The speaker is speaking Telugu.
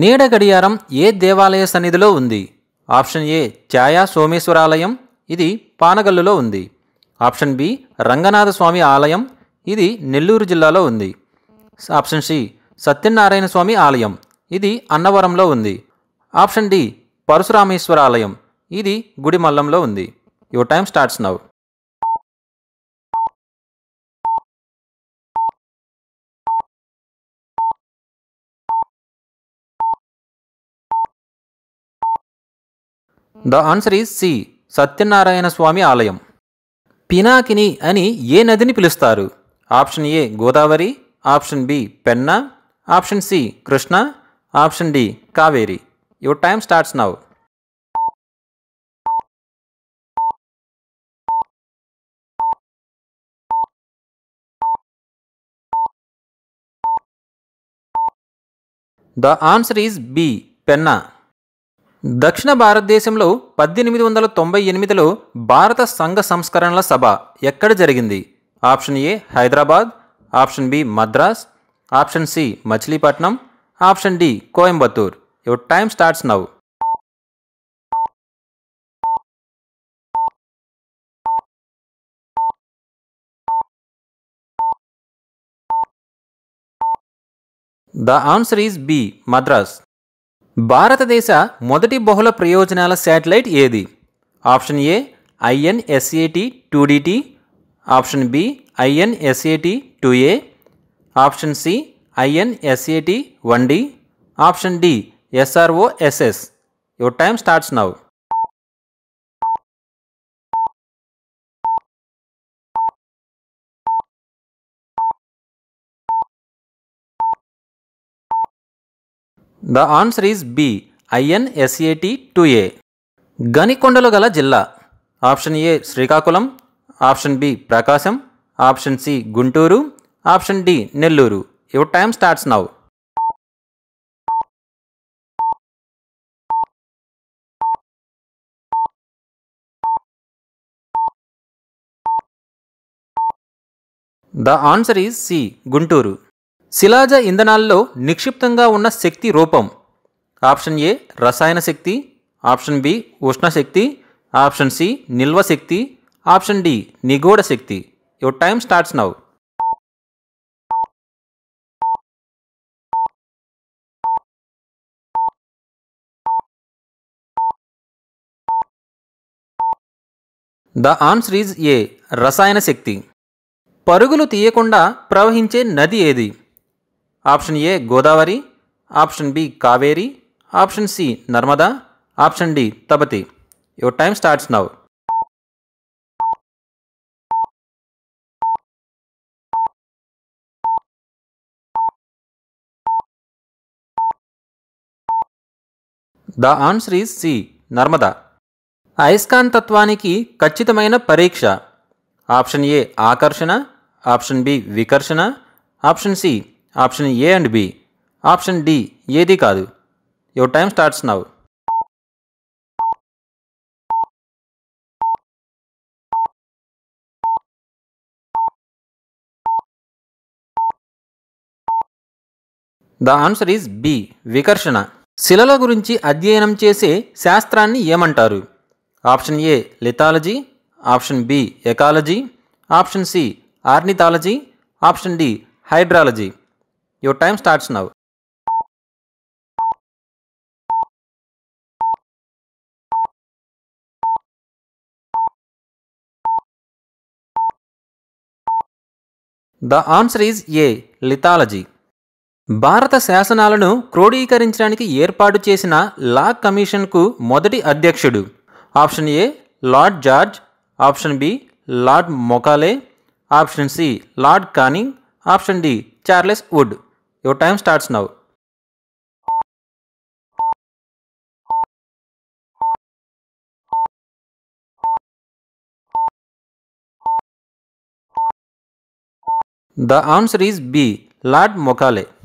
నీడ గడియారం ఏ దేవాలయ సన్నిధిలో ఉంది ఆప్షన్ ఏ ఛాయా సోమేశ్వరాలయం ఇది పానగల్లులో ఉంది ఆప్షన్ బి రంగనాథ స్వామి ఆలయం ఇది నెల్లూరు జిల్లాలో ఉంది ఆప్షన్ సి సత్యనారాయణ స్వామి ఆలయం ఇది అన్నవరంలో ఉంది ఆప్షన్ డి పరశురామేశ్వర ఆలయం ఇది గుడిమల్లంలో ఉంది your time starts now the answer is C Satyanarayana Swamy ఆలయం పినాకిని అని ఏ నదిని పిలుస్తారు option A Godavari option B Penna option C Krishna option D Kaveri your time starts now the answer is B Penna దక్షిణ భారతదేశంలో పద్దెనిమిది వందల తొంభై ఎనిమిదిలో భారత సంఘ సంస్కరణల సభ ఎక్కడ జరిగింది option A Hyderabad option B Madras option C Machilipatnam option D Coimbatore your time starts now the answer is B Madras భారతదేశ మొదటి బహుళ ప్రయోజనాల శాటిలైట్ ఏది option A INSAT two DT option B INSAT two A option C INSAT one D option D SROSS your time starts now the answer is B SAT two A గనికొండలు గల జిల్లా option A Srikakulam option B Prakasam option C Guntur option D Nellore your time starts now the answer is C Guntur శిలాజ ఇంధనాల్లో నిక్షిప్తంగా ఉన్న శక్తి రూపం ఆప్షన్ ఏ రసాయన శక్తి ఆప్షన్ బి ఉష్ణశక్తి ఆప్షన్ సి నిల్వ శక్తి ఆప్షన్ డి నిగూఢ శక్తి your time starts now the answer is A రసాయన శక్తి పరుగులు తీయకుండా ప్రవహించే నది ఏది option A Godavari option B Kaveri option C Narmada option D Tapti your time starts now the answer is C Narmada అయస్కాంతత్వానికి ఖచ్చితమైన పరీక్ష ఆప్షన్ ఏ ఆకర్షణ ఆప్షన్ బి వికర్షణ option C option A and B option D ఏది కాదు your time starts now the answer is B వికర్షణ శిలల గురించి అధ్యయనం చేసే శాస్త్రాన్ని ఏమంటారు option A lithology option B ecology option C ornithology option D hydrology your time starts now the answer is A lithology భారత శాసనాలను క్రోడీకరించడానికి ఏర్పాటు చేసిన లా కమిషన్కు మొదటి అధ్యక్షుడు option A lord George option B lord Macaulay option C lord Canning option D Charles Wood Your time starts now. The answer is B. Lord Mokale.